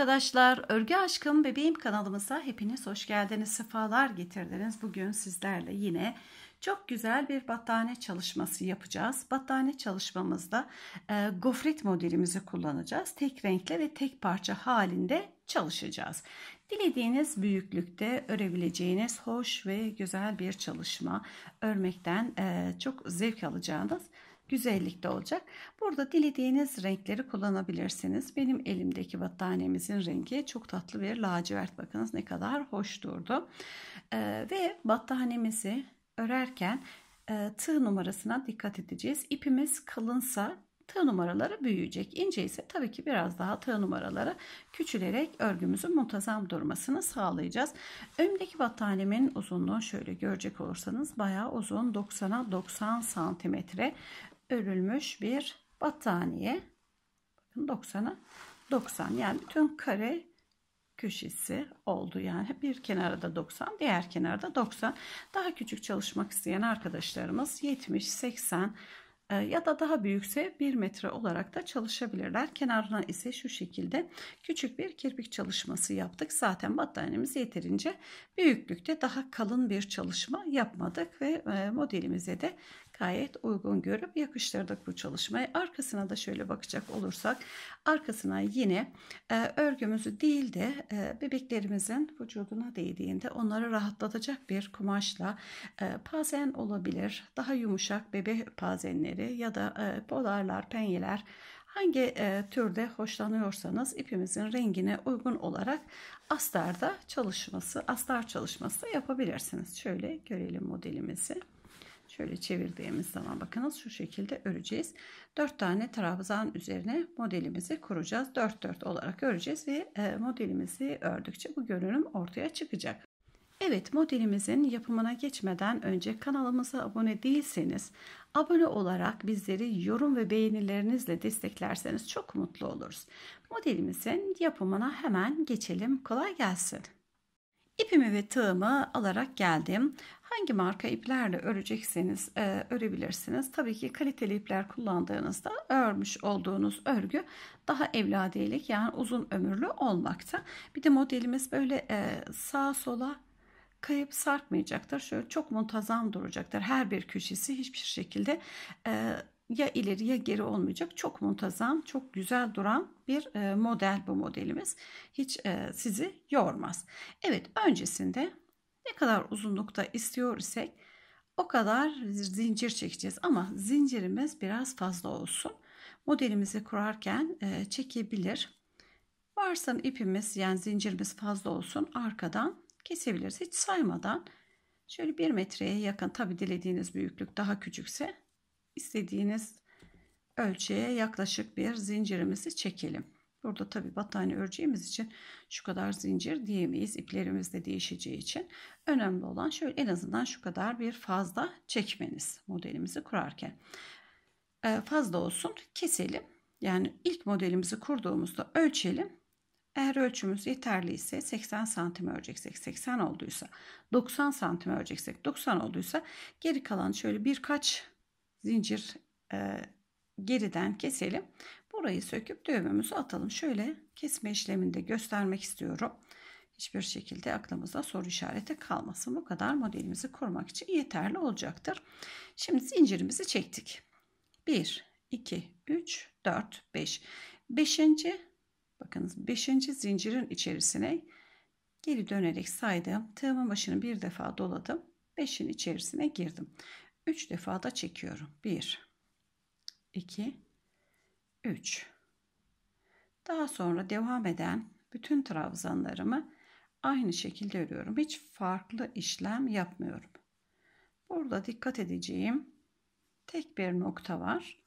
arkadaşlar. Örgü Aşkım Bebeğim kanalımıza hepiniz hoş geldiniz. Sefalar getirdiniz. Bugün sizlerle yine çok güzel bir battaniye çalışması yapacağız. Battaniye çalışmamızda e, gofret modelimizi kullanacağız. Tek renkle ve tek parça halinde çalışacağız. Dilediğiniz büyüklükte örebileceğiniz hoş ve güzel bir çalışma. Örmekten e, çok zevk alacağınız güzellikte olacak. Burada dilediğiniz renkleri kullanabilirsiniz. Benim elimdeki battaniyemizin rengi çok tatlı bir lacivert. Bakınız ne kadar hoş durdu. Ee, ve battaniyemizi örerken e, tığ numarasına dikkat edeceğiz. İpimiz kalınsa tığ numaraları büyüyecek. İnce ise tabii ki biraz daha tığ numaraları küçülerek örgümüzün muntazam durmasını sağlayacağız. Önümdeki battaniyemin uzunluğu şöyle görecek olursanız bayağı uzun 90'a 90 santimetre örülmüş bir battaniye. Bakın 90'a 90 yani bütün kare köşesi oldu. Yani bir kenarda 90, diğer kenarda 90. Daha küçük çalışmak isteyen arkadaşlarımız 70, 80 e, ya da daha büyükse 1 metre olarak da çalışabilirler. Kenarına ise şu şekilde küçük bir kirpik çalışması yaptık. Zaten battaniyemiz yeterince büyüklükte daha kalın bir çalışma yapmadık ve e, modelimize de gayet uygun görüp yakıştırdık bu çalışmayı. Arkasına da şöyle bakacak olursak arkasına yine e, örgümüzü değil de e, bebeklerimizin vücuduna değdiğinde onları rahatlatacak bir kumaşla e, pazen olabilir. Daha yumuşak bebe pazenleri ya da e, polarlar, penyeler hangi e, türde hoşlanıyorsanız ipimizin rengine uygun olarak astarda çalışması, astar çalışması yapabilirsiniz. Şöyle görelim modelimizi. Şöyle çevirdiğimiz zaman bakınız şu şekilde öreceğiz. 4 tane trabzan üzerine modelimizi kuracağız. 4 4 olarak öreceğiz ve e, modelimizi ördükçe bu görünüm ortaya çıkacak. Evet modelimizin yapımına geçmeden önce kanalımıza abone değilseniz abone olarak bizleri yorum ve beğenilerinizle desteklerseniz çok mutlu oluruz. Modelimizin yapımına hemen geçelim. Kolay gelsin. İpimi ve tığımı alarak geldim. Hangi marka iplerle örecekseniz e, örebilirsiniz. Tabii ki kaliteli ipler kullandığınızda örmüş olduğunuz örgü daha evladilik yani uzun ömürlü olmakta. Bir de modelimiz böyle e, sağa sola kayıp sarkmayacaktır. Şöyle çok muntazam duracaktır. Her bir köşesi hiçbir şekilde e, ya ileri ya geri olmayacak çok muntazam çok güzel duran bir e, model bu modelimiz hiç e, sizi yormaz evet öncesinde ne kadar uzunlukta istiyor isek o kadar zincir çekeceğiz ama zincirimiz biraz fazla olsun modelimizi kurarken e, çekebilir varsa ipimiz yani zincirimiz fazla olsun arkadan kesebiliriz hiç saymadan şöyle bir metreye yakın tabi dilediğiniz büyüklük daha küçükse istediğiniz ölçüye yaklaşık bir zincirimizi çekelim. Burada tabi battaniye öreceğimiz için şu kadar zincir diyemeyiz. İplerimiz de değişeceği için. Önemli olan şöyle en azından şu kadar bir fazla çekmeniz modelimizi kurarken. Ee, fazla olsun keselim. Yani ilk modelimizi kurduğumuzda ölçelim. Eğer ölçümüz yeterliyse 80 santim öreceksek 80 olduysa 90 santim öreceksek 90 olduysa geri kalan şöyle birkaç zincir e, geriden keselim. Burayı söküp düğümümüzü atalım. Şöyle kesme işleminde göstermek istiyorum. Hiçbir şekilde aklımızda soru işareti kalmasın. Bu kadar modelimizi kurmak için yeterli olacaktır. Şimdi zincirimizi çektik. 1, 2, 3, 4, 5. Beşinci, Bakınız beşinci zincirin içerisine geri dönerek saydım. Tığımın başını bir defa doladım. Beşin içerisine girdim. 3 defa da çekiyorum. 1 2 3 Daha sonra devam eden bütün trabzanlarımı aynı şekilde örüyorum. Hiç farklı işlem yapmıyorum. Burada dikkat edeceğim tek bir nokta var.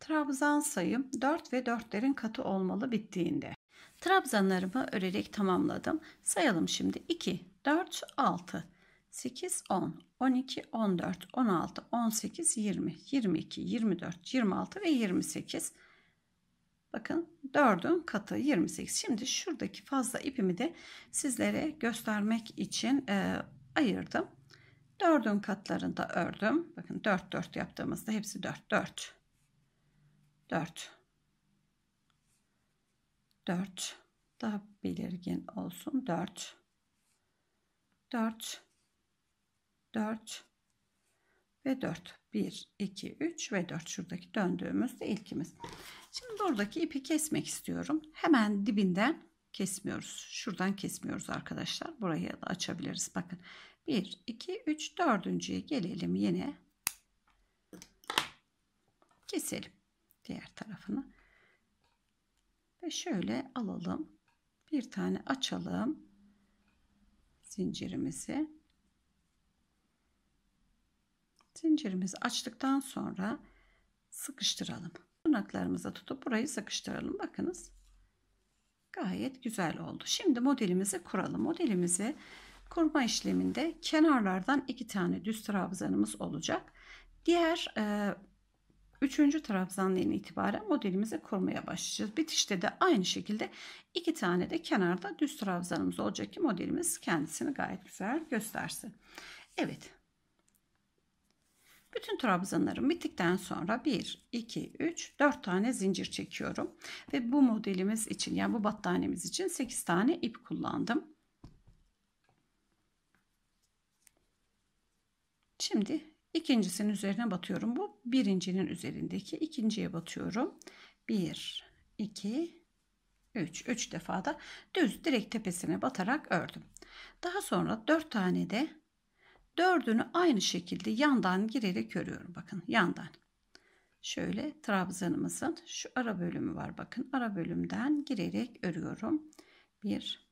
Trabzan sayım 4 ve 4'lerin katı olmalı bittiğinde. Trabzanlarımı örerek tamamladım. Sayalım şimdi 2, 4, 6, 8, 10, 12, 14, 16, 18, 20, 22, 24, 26 ve 28. Bakın 4'ün katı 28. Şimdi şuradaki fazla ipimi de sizlere göstermek için e, ayırdım. 4'ün katlarında ördüm. Bakın 4 4 yaptığımızda hepsi 4 4. 4. 4. Daha belirgin olsun. 4. 4 4 ve 4 1 2 3 ve 4 şuradaki döndüğümüzde ilkimiz şimdi buradaki ipi kesmek istiyorum hemen dibinden kesmiyoruz şuradan kesmiyoruz arkadaşlar burayı da açabiliriz bakın 1 2 3 dördüncüye gelelim yine keselim diğer tarafını ve şöyle alalım bir tane açalım zincirimizi. Zincirimizi açtıktan sonra sıkıştıralım. Tırnaklarımıza tutup burayı sıkıştıralım. Bakınız gayet güzel oldu. Şimdi modelimizi kuralım. Modelimizi kurma işleminde kenarlardan iki tane düz trabzanımız olacak. Diğer e, Üçüncü trabzandan itibaren modelimizi kurmaya başlayacağız. Bitişte de aynı şekilde iki tane de kenarda düz trabzanımız olacak ki modelimiz kendisini gayet güzel göstersin. Evet. Bütün trabzanlarım bittikten sonra 1, 2, 3, 4 tane zincir çekiyorum. Ve bu modelimiz için yani bu battaniyemiz için 8 tane ip kullandım. Şimdi İkincisinin üzerine batıyorum. Bu birincinin üzerindeki ikinciye batıyorum. 1, 2, 3. 3 defa da düz direkt tepesine batarak ördüm. Daha sonra 4 tane de dördünü aynı şekilde yandan girerek örüyorum. Bakın yandan. Şöyle trabzanımızın şu ara bölümü var. Bakın ara bölümden girerek örüyorum. 1,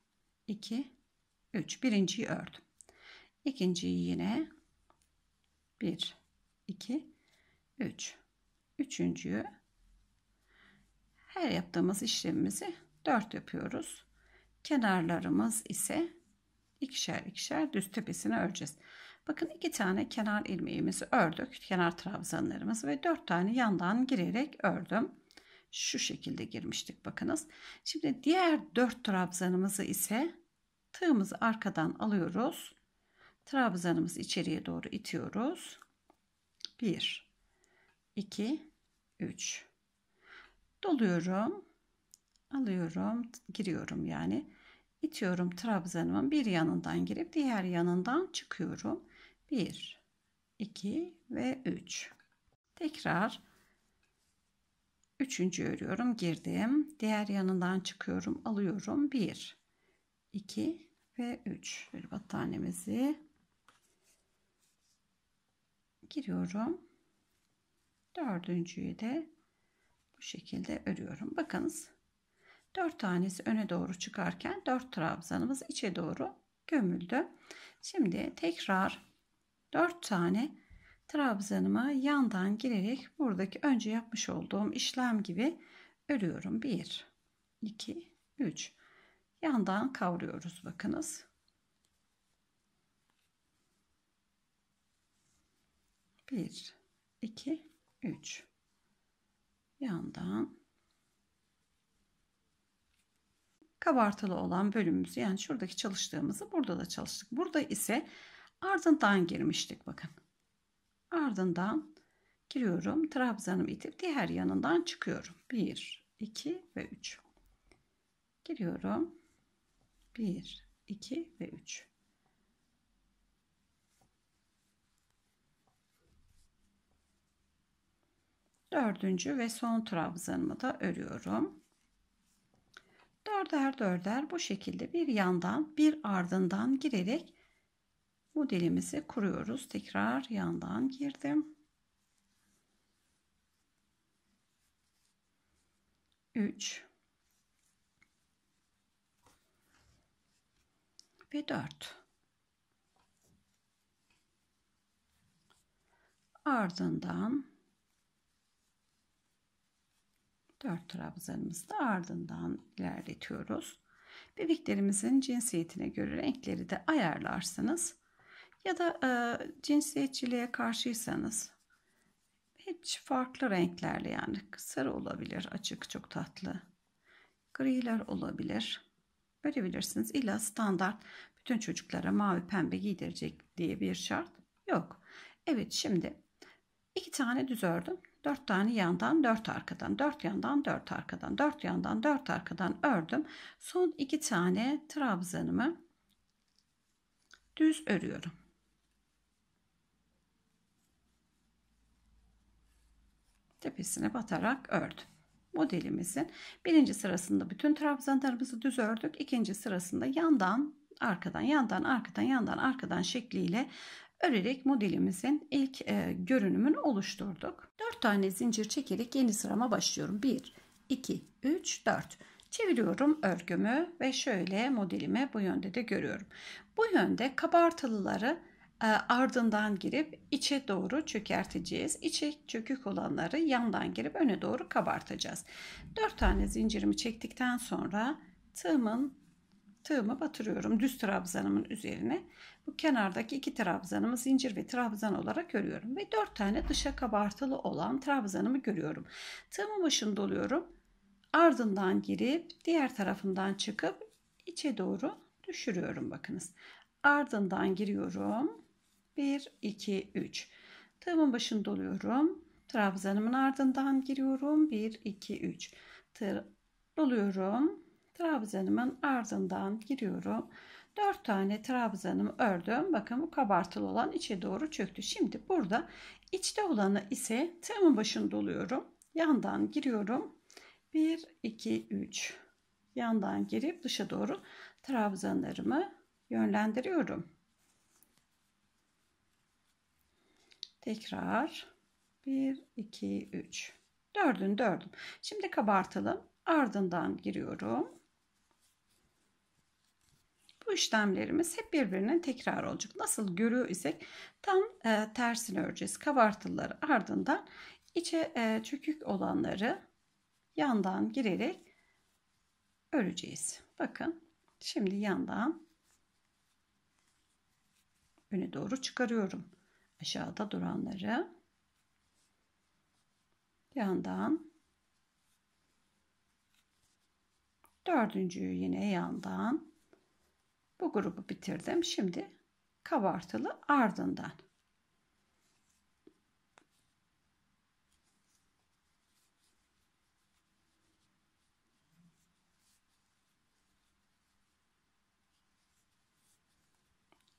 2, 3. Birinciyi ördüm. İkinciyi yine 1 2 3 üçüncüyü her yaptığımız işlemimizi 4 yapıyoruz kenarlarımız ise ikişer ikişer düz tepesini öreceğiz bakın iki tane kenar ilmeğimizi ördük kenar trabzanlarımız ve dört tane yandan girerek ördüm şu şekilde girmiştik bakınız şimdi diğer dört trabzanımızı ise tığımızı arkadan alıyoruz Trabzanımızı içeriye doğru itiyoruz. 1 2 3 Doluyorum. Alıyorum, giriyorum yani. İtiyorum trabzanımın bir yanından girip diğer yanından çıkıyorum. 1 2 ve 3. Tekrar üçüncü örüyorum, girdim. Diğer yanından çıkıyorum, alıyorum. 1 2 ve 3. Böyle battaniyemizi giriyorum. Dördüncüyü de bu şekilde örüyorum. Bakınız 4 tanesi öne doğru çıkarken 4 trabzanımız içe doğru gömüldü. Şimdi tekrar 4 tane trabzanımı yandan girerek buradaki önce yapmış olduğum işlem gibi örüyorum. 1 2 3 yandan kavruyoruz bakınız. 1 2 3 yandan kabartılı olan bölümümüzü yani şuradaki çalıştığımızı burada da çalıştık. Burada ise ardından girmiştik bakın. Ardından giriyorum. Trabzanımı itip diğer yanından çıkıyorum. 1, 2 ve 3. Giriyorum. 1, 2 ve 3. dördüncü ve son trabzanımı da örüyorum. Dörder dörder bu şekilde bir yandan bir ardından girerek modelimizi kuruyoruz. Tekrar yandan girdim. 3 ve 4 ardından 4 trabzanımızı ardından ilerletiyoruz. Bebeklerimizin cinsiyetine göre renkleri de ayarlarsınız. ya da e, cinsiyetçiliğe karşıysanız hiç farklı renklerle yani sarı olabilir açık çok tatlı. Griler olabilir. Böyle bilirsiniz. İlla standart bütün çocuklara mavi pembe giydirecek diye bir şart yok. Evet şimdi iki tane düz ördüm. 4 tane yandan 4 arkadan 4 yandan 4 arkadan 4 yandan 4 arkadan ördüm. Son 2 tane trabzanımı düz örüyorum. Tepesine batarak ördüm. Modelimizin birinci sırasında bütün trabzanlarımızı düz ördük. ikinci sırasında yandan arkadan yandan arkadan yandan arkadan şekliyle örerek modelimizin ilk e, görünümünü oluşturduk. 4 tane zincir çekerek yeni sırama başlıyorum. 1, 2, 3, 4. Çeviriyorum örgümü ve şöyle modelimi bu yönde de görüyorum. Bu yönde kabartılıları e, ardından girip içe doğru çökerteceğiz. İçe çökük olanları yandan girip öne doğru kabartacağız. 4 tane zincirimi çektikten sonra tığımın tığımı batırıyorum düz trabzanımın üzerine bu kenardaki iki trabzanımı zincir ve trabzan olarak örüyorum. Ve dört tane dışa kabartılı olan trabzanımı görüyorum. Tığımın başını doluyorum. Ardından girip diğer tarafından çıkıp içe doğru düşürüyorum bakınız. Ardından giriyorum. 1, 2, 3. Tığımın başını doluyorum. Trabzanımın ardından giriyorum. 1, 2, 3. Tır doluyorum. Trabzanımın ardından giriyorum. 4 tane trabzanımı ördüm. Bakın bu kabartılı olan içe doğru çöktü. Şimdi burada içte olanı ise tığımın başını doluyorum. Yandan giriyorum. 1, 2, 3. Yandan girip dışa doğru trabzanlarımı yönlendiriyorum. Tekrar 1, 2, 3. Dördünü dördüm. Şimdi kabartalım. Ardından giriyorum bu işlemlerimiz hep birbirine tekrar olacak. Nasıl görüyor isek tam e, tersini öreceğiz. Kabartıları ardından içe e, çökük olanları yandan girerek öreceğiz. Bakın şimdi yandan öne doğru çıkarıyorum. Aşağıda duranları yandan dördüncüyü yine yandan bu grubu bitirdim. Şimdi kabartılı ardından.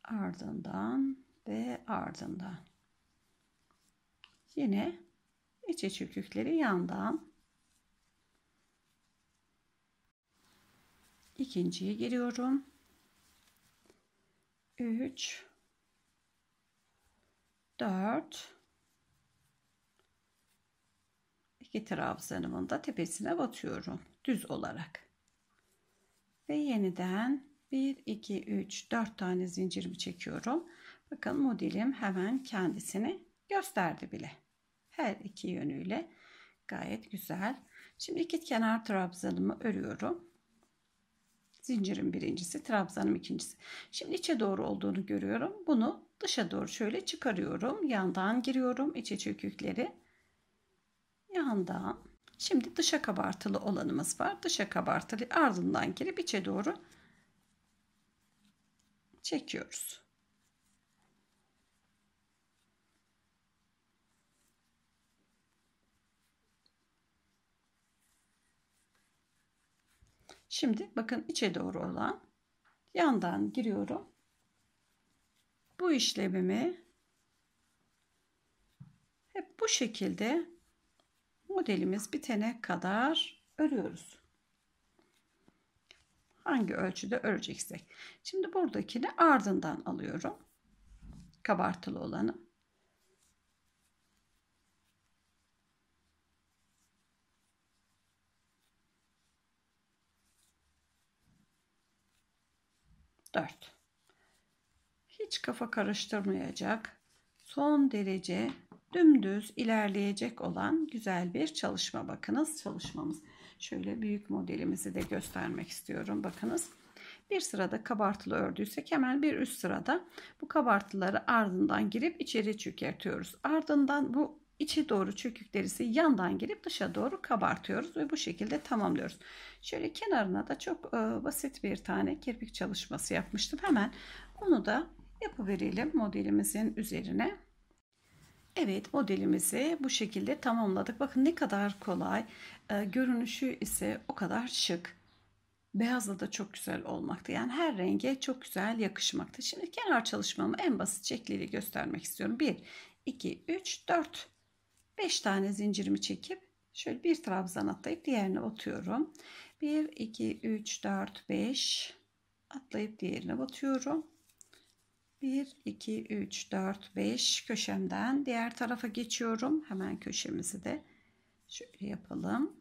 ardından ve ardından. Yine içe çökükleri yandan ikinciye giriyorum. 3 4 2 trabzanımın da tepesine batıyorum düz olarak. Ve yeniden 1 2 3 4 tane zincirimi çekiyorum. Bakın modelim hemen kendisini gösterdi bile. Her iki yönüyle gayet güzel. Şimdi iki kenar trabzanımı örüyorum. Zincirin birincisi, trabzanım ikincisi. Şimdi içe doğru olduğunu görüyorum. Bunu dışa doğru şöyle çıkarıyorum. Yandan giriyorum içe çökükleri. Yandan. Şimdi dışa kabartılı olanımız var. Dışa kabartılı ardından girip içe doğru çekiyoruz. Şimdi bakın içe doğru olan yandan giriyorum. Bu işlemimi hep bu şekilde modelimiz bitene kadar örüyoruz. Hangi ölçüde öreceksek. Şimdi buradakini ardından alıyorum. Kabartılı olanı. 4. Hiç kafa karıştırmayacak, son derece dümdüz ilerleyecek olan güzel bir çalışma. Bakınız çalışmamız. Şöyle büyük modelimizi de göstermek istiyorum. Bakınız. Bir sırada kabartılı ördüysek hemen bir üst sırada bu kabartıları ardından girip içeri çökertiyoruz. Ardından bu içe doğru çöküklerisi yandan girip dışa doğru kabartıyoruz ve bu şekilde tamamlıyoruz. Şöyle kenarına da çok e, basit bir tane kirpik çalışması yapmıştım. Hemen onu da yapıverelim modelimizin üzerine. Evet modelimizi bu şekilde tamamladık. Bakın ne kadar kolay. E, görünüşü ise o kadar şık. Beyazla da çok güzel olmaktı. Yani her renge çok güzel yakışmaktı. Şimdi kenar çalışmamı en basit şekliyle göstermek istiyorum. 1, 2, 3, 4 5 tane zincirimi çekip şöyle bir trabzan atlayıp diğerine batıyorum. 1 2 3 4 5 atlayıp diğerine batıyorum. 1 2 3 4 5 köşemden diğer tarafa geçiyorum. Hemen köşemizi de şöyle yapalım.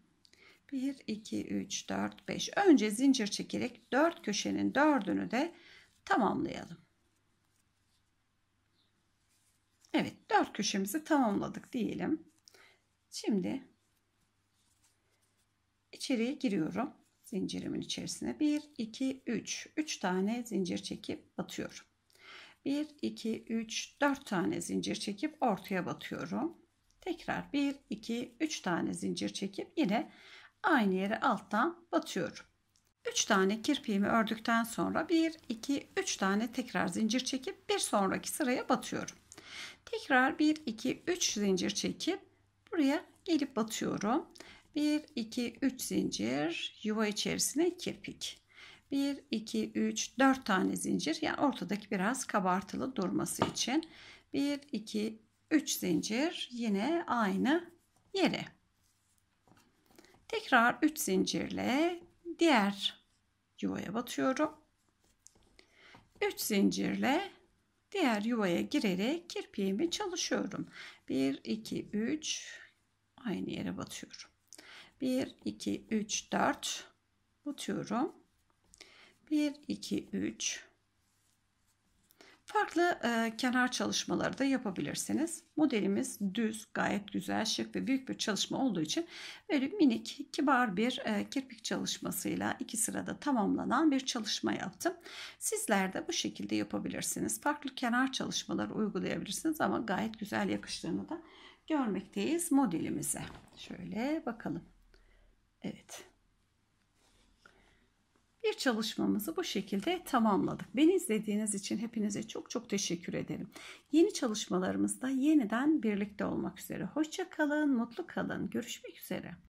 1 2 3 4 5 önce zincir çekerek 4 köşenin 4'ünü de tamamlayalım. Evet dört köşemizi tamamladık diyelim. Şimdi içeriye giriyorum. Zincirimin içerisine 1, 2, 3. 3 tane zincir çekip batıyorum. 1, 2, 3, 4 tane zincir çekip ortaya batıyorum. Tekrar 1, 2, 3 tane zincir çekip yine aynı yere alttan batıyorum. 3 tane kirpiğimi ördükten sonra 1, 2, 3 tane tekrar zincir çekip bir sonraki sıraya batıyorum. Tekrar 1, 2, 3 zincir çekip buraya gelip batıyorum. 1, 2, 3 zincir yuva içerisine kirpik. 1, 2, 3, 4 tane zincir. Yani ortadaki biraz kabartılı durması için. 1, 2, 3 zincir yine aynı yere. Tekrar 3 zincirle diğer yuvaya batıyorum. 3 zincirle diğer yuvaya girerek kirpiğimi çalışıyorum. 1, 2, 3 aynı yere batıyorum. 1, 2, 3, 4 batıyorum. 1, 2, 3 Farklı e, kenar çalışmaları da yapabilirsiniz. Modelimiz düz, gayet güzel, şık ve büyük bir çalışma olduğu için böyle minik, kibar bir e, kirpik çalışmasıyla iki sırada tamamlanan bir çalışma yaptım. Sizler de bu şekilde yapabilirsiniz. Farklı kenar çalışmaları uygulayabilirsiniz ama gayet güzel yakıştığını da görmekteyiz modelimize. Şöyle bakalım. Evet çalışmamızı bu şekilde tamamladık. Beni izlediğiniz için hepinize çok çok teşekkür ederim. Yeni çalışmalarımızda yeniden birlikte olmak üzere. Hoşça kalın, mutlu kalın. Görüşmek üzere.